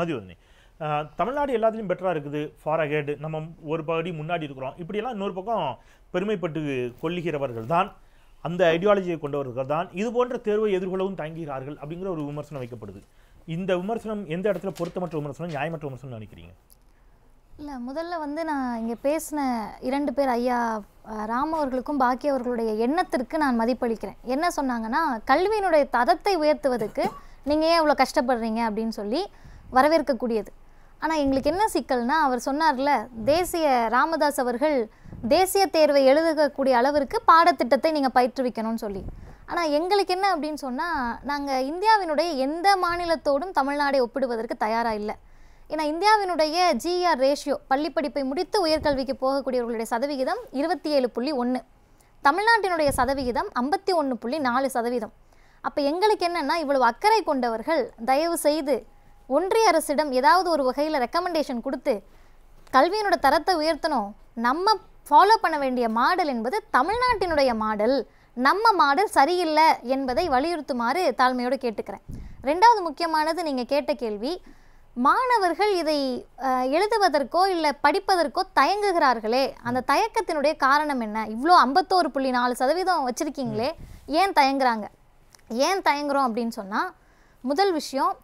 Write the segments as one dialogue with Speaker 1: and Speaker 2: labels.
Speaker 1: மதிவதனி தமிழ்நாடு எல்லாத்துலேயும் பெட்டராக இருக்குது ஃபார் அகேடு நம்ம ஒரு படி முன்னாடி இருக்கிறோம் இப்படியெல்லாம் இன்னொரு பக்கம் பெருமைப்பட்டு கொள்ளுகிறவர்கள் தான் அந்த ஐடியாலஜியை கொண்டவர்கள் தான் இது போன்ற தேர்வை எதிர்கொள்ளவும் தங்குகிறார்கள் அப்படிங்கிற ஒரு விமர்சனம் வைக்கப்படுது இந்த விமர்சனம் எந்த இடத்துல பொருத்தமற்ற விமர்சனம் நியாயமற்ற விமர்சனம் நினைக்கிறீங்க இல்லை முதல்ல வந்து நான் இங்கே பேசின இரண்டு பேர் ஐயா ராம அவர்களுக்கும் பாக்கி அவர்களுடைய எண்ணத்திற்கு நான் மதிப்பளிக்கிறேன் என்ன சொன்னாங்கன்னா கல்வியினுடைய தரத்தை உயர்த்துவதற்கு நீங்கள் ஏன் இவ்வளோ கஷ்டப்படுறீங்க அப்படின்னு சொல்லி வரவேற்கக்கூடியது ஆனால் எங்களுக்கு என்ன சிக்கல்னா அவர் சொன்னார்ல தேசிய ராமதாஸ் அவர்கள் தேசிய தேர்வை எழுதக்கூடிய அளவிற்கு பாடத்திட்டத்தை நீங்கள் பயிற்றுவிக்கணும்னு சொல்லி ஆனால் எங்களுக்கு என்ன அப்படின்னு சொன்னால் நாங்கள் இந்தியாவினுடைய எந்த மாநிலத்தோடும் தமிழ்நாடை ஒப்பிடுவதற்கு தயாராக இல்லை ஏன்னா இந்தியாவினுடைய ஜிஆர் ரேஷியோ பள்ளிப்படிப்பை முடித்து உயர்கல்விக்கு போகக்கூடியவர்களுடைய சதவிகிதம் இருபத்தி ஏழு புள்ளி ஒன்று தமிழ்நாட்டினுடைய சதவிகிதம் ஐம்பத்தி ஒன்று புள்ளி நாலு சதவீதம் அப்போ எங்களுக்கு என்னென்னா இவ்வளவு அக்கறை கொண்டவர்கள் தயவு செய்து ஒன்றிய அரசிடம் ஏதாவது ஒரு வகையில் ரெக்கமெண்டேஷன் கொடுத்து கல்வியினோட தரத்தை உயர்த்தணும் நம்ம ஃபாலோ பண்ண வேண்டிய மாடல் என்பது தமிழ்நாட்டினுடைய மாடல் நம்ம மாடல் சரியில்லை என்பதை வலியுறுத்துமாறு தாழ்மையோடு கேட்டுக்கிறேன் ரெண்டாவது முக்கியமானது நீங்கள் கேட்ட கேள்வி மாணவர்கள் இதை எழுதுவதற்கோ இல்லை படிப்பதற்கோ தயங்குகிறார்களே அந்த தயக்கத்தினுடைய காரணம் என்ன இவ்வளோ ஐம்பத்தோரு புள்ளி நாலு சதவீதம் வச்சுருக்கீங்களே ஏன் தயங்குறாங்க ஏன் தயங்குறோம் அப்படின்னு சொன்னால் முதல் விஷயம்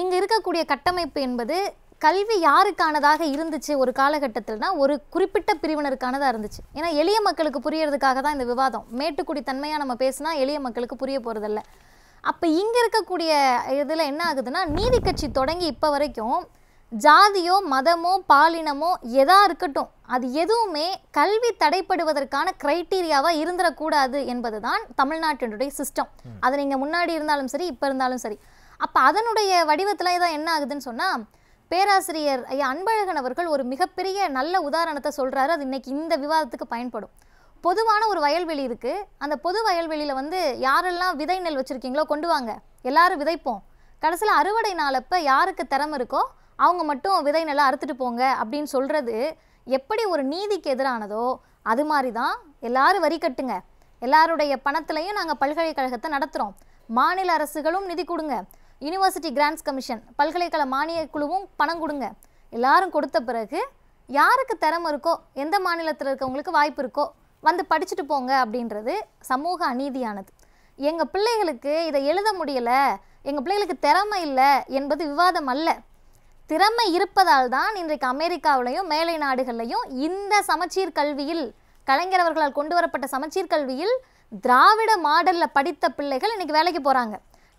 Speaker 1: இங்கே இருக்கக்கூடிய கட்டமைப்பு என்பது கல்வி யாருக்கானதாக இருந்துச்சு ஒரு காலகட்டத்தில்னா ஒரு குறிப்பிட்ட பிரிவினருக்கானதாக இருந்துச்சு ஏன்னா எளிய மக்களுக்கு புரியறதுக்காக தான் இந்த விவாதம் மேட்டுக்குடி தன்மையாக நம்ம பேசினா எளிய மக்களுக்கு புரிய போகிறதில்ல அப்போ இங்கே இருக்கக்கூடிய இதில் என்ன ஆகுதுன்னா நீதி கட்சி தொடங்கி இப்போ வரைக்கும் ஜாதியோ மதமோ பாலினமோ எதா இருக்கட்டும் அது எதுவுமே கல்வி தடைப்படுவதற்கான க்ரைட்டீரியாவாக இருந்துடக்கூடாது என்பது தான் தமிழ்நாட்டினுடைய சிஸ்டம் அது நீங்கள் முன்னாடி இருந்தாலும் சரி இப்போ இருந்தாலும் சரி அப்போ அதனுடைய வடிவத்தில் இதான் என்ன ஆகுதுன்னு சொன்னால் பேராசிரியர் ஐயா அன்பழகன் அவர்கள் ஒரு மிகப்பெரிய நல்ல உதாரணத்தை சொல்கிறாரு அது இன்றைக்கி இந்த விவாதத்துக்கு பயன்படும் பொதுவான ஒரு வயல்வெளி இருக்குது அந்த பொது வயல்வெளியில் வந்து யாரெல்லாம் விதை நெல் வச்சுருக்கீங்களோ கொண்டு வாங்க எல்லாரும் விதைப்போம் கடைசியில் அறுவடை நாளப்போ யாருக்கு திறமை இருக்கோ அவங்க மட்டும் விதை நெல்லை அறுத்துட்டு போங்க அப்படின்னு சொல்கிறது எப்படி ஒரு நீதிக்கு எதிரானதோ அது மாதிரி தான் எல்லாரும் வரி கட்டுங்க எல்லாருடைய பணத்துலேயும் நாங்கள் பல்கலைக்கழகத்தை நடத்துகிறோம் மாநில அரசுகளும் நிதி கொடுங்க யூனிவர்சிட்டி கிராண்ட்ஸ் கமிஷன் பல்கலைக்கழக மானிய குழுவும் பணம் கொடுங்க எல்லாரும் கொடுத்த பிறகு யாருக்கு திறமை இருக்கோ எந்த மாநிலத்தில் இருக்கவங்களுக்கு வாய்ப்பு இருக்கோ வந்து படிச்சுட்டு போங்க அப்படின்றது சமூக அநீதியானது எங்கள் பிள்ளைகளுக்கு இதை எழுத முடியலை எங்கள் பிள்ளைகளுக்கு திறமை இல்லை என்பது விவாதம் அல்ல திறமை இருப்பதால் தான் இன்றைக்கு அமெரிக்காவிலையும் மேலை நாடுகள்லையும் இந்த சமச்சீர் கல்வியில் கலைஞர் அவர்களால் கொண்டு வரப்பட்ட சமச்சீர் கல்வியில் திராவிட மாடலில் படித்த பிள்ளைகள் இன்றைக்கி வேலைக்கு போகிறாங்க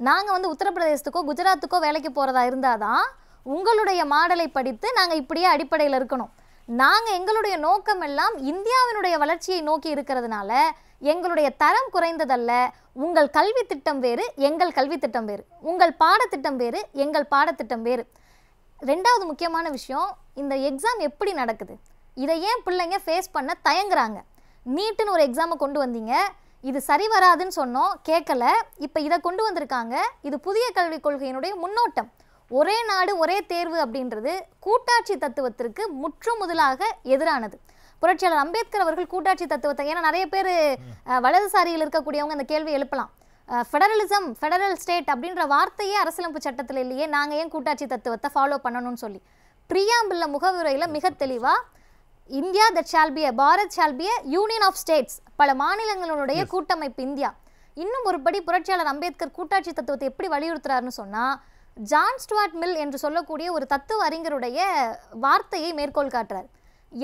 Speaker 1: நாங்கள் வந்து உத்தரப்பிரதேசத்துக்கோ குஜராத்துக்கோ வேலைக்கு போகிறதா இருந்தால் தான் உங்களுடைய மாடலை படித்து நாங்கள் இப்படியே அடிப்படையில் இருக்கணும் நாங்கள் எங்களுடைய நோக்கம் எல்லாம் இந்தியாவினுடைய வளர்ச்சியை நோக்கி இருக்கிறதுனால எங்களுடைய தரம் குறைந்ததல்ல உங்கள் கல்வி திட்டம் வேறு எங்கள் கல்வி திட்டம் வேறு உங்கள் பாடத்திட்டம் வேறு எங்கள் பாடத்திட்டம் வேறு ரெண்டாவது முக்கியமான விஷயம் இந்த எக்ஸாம் எப்படி நடக்குது இதை ஏன் பிள்ளைங்க ஃபேஸ் பண்ண தயங்குறாங்க நீட்டுன்னு ஒரு எக்ஸாமை கொண்டு வந்தீங்க இது சரி வராதுன்னு சொன்னோம் கேட்கல இப்போ இதை கொண்டு வந்திருக்காங்க இது புதிய கல்விக் கொள்கையினுடைய முன்னோட்டம் ஒரே நாடு ஒரே தேர்வு அப்படின்றது கூட்டாட்சி தத்துவத்திற்கு முற்று முதலாக எதிரானது புரட்சியாளர் அம்பேத்கர் அவர்கள் கூட்டாட்சி தத்துவத்தை ஏன்னா நிறைய பேர் வலதுசாரியில் இருக்கக்கூடியவங்க அந்த கேள்வி எழுப்பலாம் ஃபெடரலிசம் ஃபெடரல் ஸ்டேட் அப்படின்ற வார்த்தையே அரசியலமைப்பு சட்டத்தில் இல்லையே நாங்கள் ஏன் கூட்டாட்சி தத்துவத்தை ஃபாலோ பண்ணணும்னு சொல்லி பிரியாம்பில் முகவுரையில் மிக தெளிவாக India that shall be Bharat shall be union of states பல மாநிலங்களுடைய கூட்டமைப்பு இந்தியா இன்னும் ஒருபடி புரட்சியாளர் அம்பேத்கர் கூட்டாட்சி தத்துவத்தை எப்படி வலியுறுத்துறாருன்னு சொன்னால் ஜான் ஸ்டுவார்ட் மில் என்று சொல்லக்கூடிய ஒரு தத்துவ அறிஞருடைய வார்த்தையை மேற்கோள் காட்டுறார்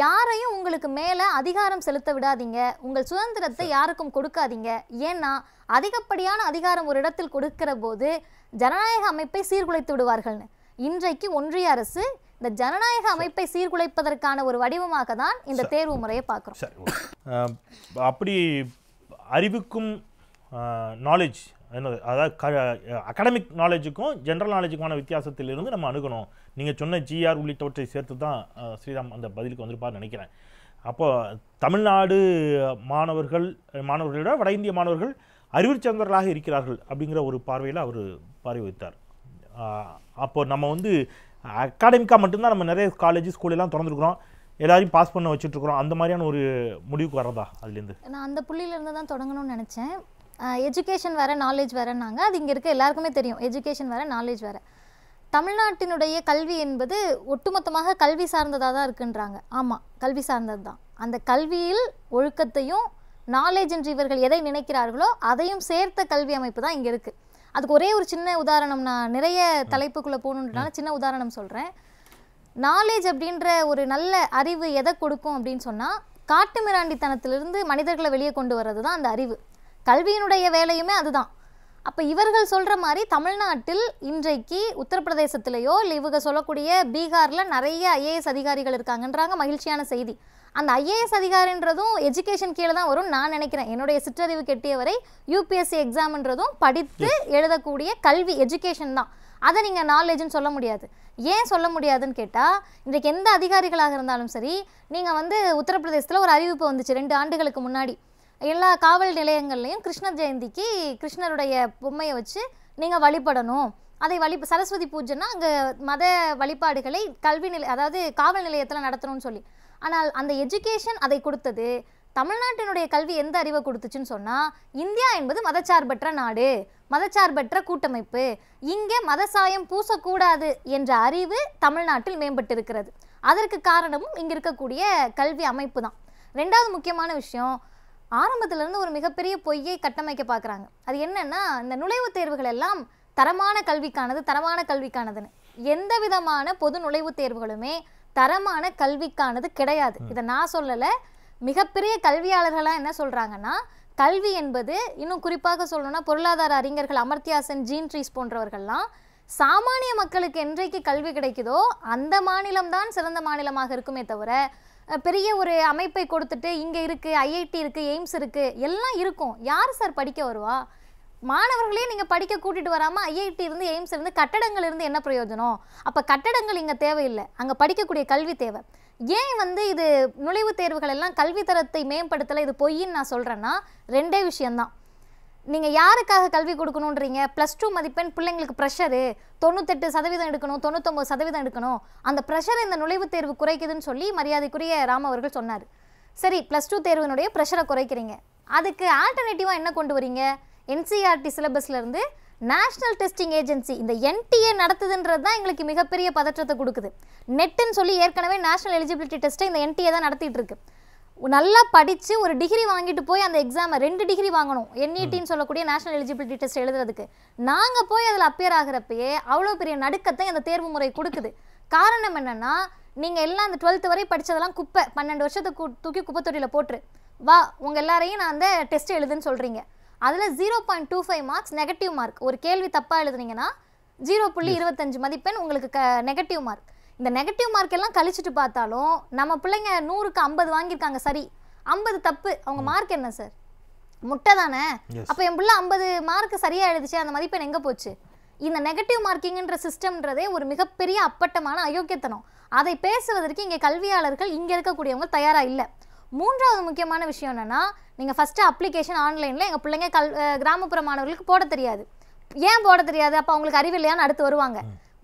Speaker 1: யாரையும் உங்களுக்கு மேலே அதிகாரம் செலுத்த விடாதீங்க உங்கள் சுதந்திரத்தை யாருக்கும் கொடுக்காதீங்க ஏன்னா அதிகப்படியான அதிகாரம் ஒரு இடத்தில் கொடுக்கிற போது ஜனநாயக அமைப்பை சீர்குலைத்து விடுவார்கள்னு இன்றைக்கு ஒன்றிய அரசு இந்த ஜனநாயக அமைப்பை சீர்குலைப்பதற்கான ஒரு வடிவமாக தான் இந்த தேர்வு முறையை பார்க்குறோம் அப்படி அறிவுக்கும் நாலேஜ் என்னது அதாவது க அகடமிக் நாலேஜுக்கும் ஜென்ரல் நாலேஜுக்குமான வித்தியாசத்திலிருந்து நம்ம அணுகணும் நீங்கள் சொன்ன ஜிஆர் உள்ளிட்டவற்றை சேர்த்து தான் ஸ்ரீராம் அந்த பதிலுக்கு வந்திருப்பார் நினைக்கிறேன் அப்போது தமிழ்நாடு மாணவர்கள் விட வட இந்திய மாணவர்கள் அறிவுச்சந்தர்களாக இருக்கிறார்கள் அப்படிங்கிற ஒரு பார்வையில் அவர் பார்வை வைத்தார் அப்போது நம்ம வந்து அகாடமிக்காக மட்டும்தான் நம்ம நிறைய காலேஜ் ஸ்கூலெல்லாம் திறந்துருக்குறோம் எல்லாரையும் பாஸ் பண்ண வச்சுட்ருக்குறோம் அந்த மாதிரியான ஒரு முடிவுக்கு வரதா அதுலேருந்து நான் அந்த புள்ளியிலேருந்து தான் தொடங்கணும்னு நினச்சேன் எஜுகேஷன் வேறு நாலேஜ் வேறுனாங்க அது இங்கே இருக்க எல்லாருக்குமே தெரியும் எஜுகேஷன் வேறு நாலேஜ் வேறு தமிழ்நாட்டினுடைய கல்வி என்பது ஒட்டுமொத்தமாக கல்வி சார்ந்ததாக தான் இருக்குன்றாங்க ஆமாம் கல்வி சார்ந்தது தான் அந்த கல்வியில் ஒழுக்கத்தையும் நாலேஜ் என்று இவர்கள் எதை நினைக்கிறார்களோ அதையும் சேர்த்த கல்வி அமைப்பு தான் இங்கே இருக்குது அதுக்கு ஒரே ஒரு சின்ன உதாரணம் நான் நிறைய தலைப்புக்குள்ளே போகணுன்றனால சின்ன உதாரணம் சொல்கிறேன் நாலேஜ் அப்படின்ற ஒரு நல்ல அறிவு எதை கொடுக்கும் அப்படின்னு சொன்னால் காட்டுமிராண்டித்தனத்திலிருந்து மனிதர்களை வெளியே கொண்டு வர்றது தான் அந்த அறிவு கல்வியினுடைய வேலையுமே அதுதான் அப்போ இவர்கள் சொல்கிற மாதிரி தமிழ்நாட்டில் இன்றைக்கு உத்தரப்பிரதேசத்திலேயோ இல்லை இவங்க சொல்லக்கூடிய பீகாரில் நிறைய ஐஏஎஸ் அதிகாரிகள் இருக்காங்கன்றாங்க மகிழ்ச்சியான செய்தி அந்த ஐஏஎஸ் அதிகாரின்றதும் எஜுகேஷன் கீழே தான் வரும் நான் நினைக்கிறேன் என்னுடைய சிற்றறிவு கெட்டியவரை யூபிஎஸ்சி எக்ஸாம்ன்றதும் படித்து எழுதக்கூடிய கல்வி எஜுகேஷன் தான் அதை நீங்கள் நாலேஜ்னு சொல்ல முடியாது ஏன் சொல்ல முடியாதுன்னு கேட்டால் இன்றைக்கு எந்த அதிகாரிகளாக இருந்தாலும் சரி நீங்கள் வந்து உத்தரப்பிரதேசத்தில் ஒரு அறிவிப்பு வந்துச்சு ரெண்டு ஆண்டுகளுக்கு முன்னாடி எல்லா காவல் நிலையங்கள்லையும் கிருஷ்ணர் ஜெயந்திக்கு கிருஷ்ணருடைய பொம்மையை வச்சு நீங்கள் வழிபடணும் அதை வழி சரஸ்வதி பூஜைன்னா அங்கே மத வழிபாடுகளை கல்வி நிலை அதாவது காவல் நிலையத்தில் நடத்தணும்னு சொல்லி ஆனால் அந்த எஜுகேஷன் அதை கொடுத்தது தமிழ்நாட்டினுடைய கல்வி எந்த அறிவை கொடுத்துச்சுன்னு சொன்னால் இந்தியா என்பது மதச்சார்பற்ற நாடு மதச்சார்பற்ற கூட்டமைப்பு இங்கே மத சாயம் பூசக்கூடாது என்ற அறிவு தமிழ்நாட்டில் மேம்பட்டிருக்கிறது அதற்கு காரணமும் இங்கே இருக்கக்கூடிய கல்வி அமைப்பு தான் ரெண்டாவது முக்கியமான விஷயம் ஆரம்பத்திலேருந்து ஒரு மிகப்பெரிய பொய்யை கட்டமைக்க பார்க்குறாங்க அது என்னென்னா இந்த நுழைவுத் தேர்வுகள் எல்லாம் தரமான கல்விக்கானது தரமான கல்விக்கானதுன்னு எந்த விதமான பொது நுழைவுத் தேர்வுகளுமே தரமான கல்விக்கானது கிடையாது இதை நான் சொல்லலை மிகப்பெரிய கல்வியாளர்களாக என்ன சொல்கிறாங்கன்னா கல்வி என்பது இன்னும் குறிப்பாக சொல்லணும்னா பொருளாதார அறிஞர்கள் அமர்த்தியாசன் ஜீன் ட்ரீஸ் போன்றவர்கள்லாம் சாமானிய மக்களுக்கு என்றைக்கு கல்வி கிடைக்குதோ அந்த மாநிலம்தான் சிறந்த மாநிலமாக இருக்குமே தவிர பெரிய ஒரு அமைப்பை கொடுத்துட்டு இங்கே இருக்குது ஐஐடி இருக்குது எய்ம்ஸ் இருக்குது எல்லாம் இருக்கும் யார் சார் படிக்க வருவா மாணவர்களே நீங்கள் படிக்க கூட்டிகிட்டு வராமல் ஐஐடி இருந்து எய்ம்ஸ் இருந்து கட்டடங்கள் இருந்து என்ன பிரயோஜனம் அப்போ கட்டடங்கள் இங்கே தேவையில்லை அங்கே படிக்கக்கூடிய கல்வி தேவை ஏன் வந்து இது நுழைவுத் தேர்வுகள் எல்லாம் கல்வித்தரத்தை மேம்படுத்தலை இது பொய்ன்னு நான் சொல்கிறேன்னா ரெண்டே விஷயந்தான் நீங்கள் யாருக்காக கல்வி கொடுக்கணுன்றீங்க ப்ளஸ் டூ மதிப்பெண் பிள்ளைங்களுக்கு ப்ரெஷரு தொண்ணூத்தெட்டு சதவீதம் எடுக்கணும் தொண்ணூத்தொம்பது சதவீதம் எடுக்கணும் அந்த ப்ரெஷர் இந்த நுழைவுத் தேர்வு குறைக்குதுன்னு சொல்லி மரியாதைக்குரிய ராம் அவர்கள் சொன்னார் சரி ப்ளஸ் டூ தேர்வினுடைய ப்ரெஷரை குறைக்கிறீங்க அதுக்கு ஆல்டர்னேட்டிவாக என்ன கொண்டு வரீங்க என்சிஆர்டி சிலபஸ்லேருந்து நேஷ்னல் டெஸ்டிங் ஏஜென்சி இந்த என்டிஏ நடத்துதுன்றது தான் எங்களுக்கு மிகப்பெரிய பதற்றத்தை கொடுக்குது நெட்டுன்னு சொல்லி ஏற்கனவே நேஷனல் எலிஜிபிலிட்டி டெஸ்ட்டை இந்த என்டிஏ தான் நடத்திட்டு இருக்கு நல்லா படித்து ஒரு டிகிரி வாங்கிட்டு போய் அந்த எக்ஸாமை ரெண்டு டிகிரி வாங்கணும் என்இடின்னு e சொல்லக்கூடிய நேஷனல் எலிஜிபிலிட்டி டெஸ்ட் எழுதுறதுக்கு நாங்கள் போய் அதில் அப்பியர் ஆகிறப்பயே அவ்வளோ பெரிய நடுக்கத்தை அந்த தேர்வு முறை கொடுக்குது காரணம் என்னென்னா நீங்கள் எல்லாம் அந்த டுவெல்த்து வரை படித்ததெல்லாம் குப்பை பன்னெண்டு வருஷத்தை தூக்கி குப்பைத்தொட்டியில் போட்டுரு வா உங்கள் எல்லாரையும் நான் அந்த டெஸ்ட் எழுதுன்னு சொல்கிறீங்க அதில் zero point two five marks negative mark ஒரு கேள்வி தப்பாக எழுதுனீங்கன்னா ஜீரோ புள்ளி இருபத்தஞ்சு மதிப்பெண் உங்களுக்கு க நெகட்டிவ் மார்க் இந்த நெகட்டிவ் மார்க் எல்லாம் கழிச்சுட்டு பார்த்தாலும் நம்ம பிள்ளைங்க நூறுக்கு ஐம்பது வாங்கியிருக்காங்க சரி ஐம்பது தப்பு அவங்க மார்க் என்ன சார் முட்டை தானே அப்போ என் பிள்ளை ஐம்பது மார்க் சரியாக எழுதிச்சு அந்த மதிப்பெண் எங்கே போச்சு இந்த நெகட்டிவ் மார்க்கிங்ன்ற சிஸ்டம்ன்றதே ஒரு மிகப்பெரிய அப்பட்டமான அயோக்கியத்தனம் அதை பேசுவதற்கு இங்கே கல்வியாளர்கள் இங்கே இருக்கக்கூடியவங்க தயாராக இல்லை மூன்றாவது முக்கியமான விஷயம் என்னென்னா நீங்கள் ஃபஸ்ட்டு அப்ளிகேஷன் ஆன்லைனில் எங்கள் பிள்ளைங்க கல் கிராமப்புற மாணவர்களுக்கு போட தெரியாது ஏன் போட தெரியாது அப்போ அவங்களுக்கு அறிவு இல்லையான்னு அடுத்து வருவாங்க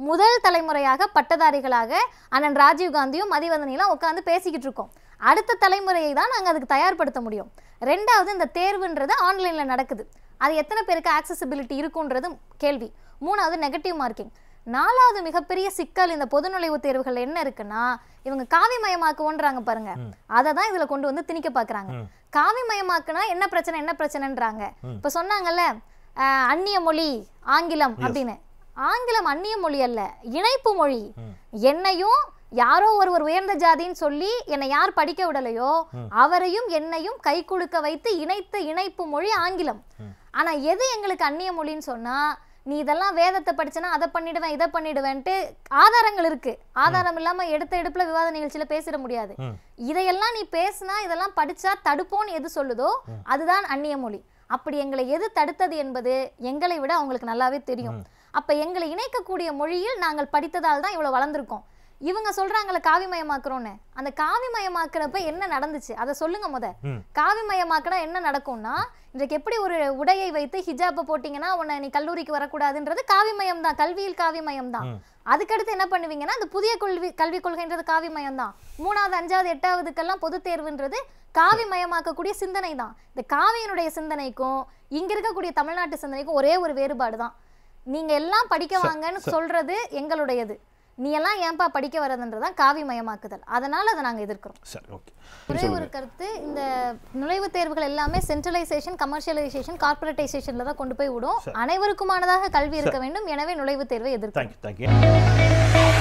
Speaker 1: முதல் தலைமுறையாக பட்டதாரிகளாக அண்ணன் ராஜீவ்காந்தியும் மதிவதனையெல்லாம் உட்காந்து பேசிக்கிட்டு இருக்கோம் அடுத்த தலைமுறையை தான் நாங்கள் அதுக்கு தயார்படுத்த முடியும் ரெண்டாவது இந்த தேர்வுன்றது ஆன்லைனில் நடக்குது அது எத்தனை பேருக்கு ஆக்சசிபிலிட்டி இருக்குன்றதும் கேள்வி மூணாவது நெகட்டிவ் மார்க்கிங் நாலாவது மிகப்பெரிய சிக்கல் இந்த பொது நுழைவு தேர்வுகள் என்ன இருக்குன்னா இவங்க காவிமயமாக்குவோன்றாங்க பாருங்க அதை தான் இதில் கொண்டு வந்து திணிக்க பார்க்குறாங்க காவிமயமாக்குனா என்ன பிரச்சனை என்ன பிரச்சனைன்றாங்க இப்போ சொன்னாங்கல்ல அந்நிய மொழி ஆங்கிலம் அப்படின்னு ஆங்கிலம் அந்நிய மொழி அல்ல இணைப்பு மொழி என்னையும் யாரோ ஒருவர் உயர்ந்த ஜாதின்னு சொல்லி என்னை யார் படிக்க விடலையோ அவரையும் என்னையும் கை குலுக்க வைத்து இணைத்த இணைப்பு மொழி ஆங்கிலம் ஆனா எது எங்களுக்கு அந்நிய மொழின்னு சொன்னா நீ இதெல்லாம் வேதத்தை படிச்சனா அதை பண்ணிடுவேன் இதை பண்ணிடுவேன்ட்டு ஆதாரங்கள் இருக்கு ஆதாரம் இல்லாம எடுத்த எடுப்புல விவாத நிகழ்ச்சியில பேசிட முடியாது இதையெல்லாம் நீ பேசினா இதெல்லாம் படிச்சா தடுப்போன்னு எது சொல்லுதோ அதுதான் அந்நிய மொழி அப்படி எங்களை எது தடுத்தது என்பது எங்களை விட அவங்களுக்கு நல்லாவே தெரியும் அப்போ எங்களை இணைக்கக்கூடிய மொழியில் நாங்கள் படித்ததால் தான் இவ்வளோ வளர்ந்துருக்கோம் இவங்க சொல்றாங்களே காவிமயமாக்குறோன்னு அந்த காவிமயமாக்குறப்ப என்ன நடந்துச்சு அதை சொல்லுங்க முத காவிமயமாக்கினா என்ன நடக்கும்னா இன்றைக்கு எப்படி ஒரு உடையை வைத்து ஹிஜாப்பை போட்டீங்கன்னா உன்னை நீ கல்லூரிக்கு வரக்கூடாதுன்றது காவிமயம் தான் கல்வியில் காவிமயம் தான் அதுக்கடுத்து என்ன பண்ணுவீங்கன்னா அந்த புதிய கல்வி கல்விக் கொள்கைன்றது காவிமயம் தான் மூணாவது அஞ்சாவது எட்டாவதுக்கெல்லாம் பொது தேர்வுன்றது காவி மயமாக்கக்கூடிய சிந்தனை தான் இந்த காவியினுடைய சிந்தனைக்கும் இங்க இருக்கக்கூடிய தமிழ்நாட்டு சிந்தனைக்கும் ஒரே ஒரு வேறுபாடு தான் நீங்கள் எல்லாம் படிக்க வாங்கன்னு சொல்கிறது எங்களுடையது நீ எல்லாம் ஏன்பா படிக்க வர்றதுன்றதான் காவி மயமாக்குதல் அதனால அதை நாங்கள் எதிர்க்கிறோம் ஒரே ஒரு கருத்து இந்த நுழைவுத் தேர்வுகள் எல்லாமே சென்ட்ரலைசேஷன் கமர்ஷியலைசேஷன் கார்பரேட்டைசேஷன்ல தான் கொண்டு போய் விடும் அனைவருக்குமானதாக கல்வி இருக்க வேண்டும் எனவே நுழைவுத் தேர்வை தேங்க்யூ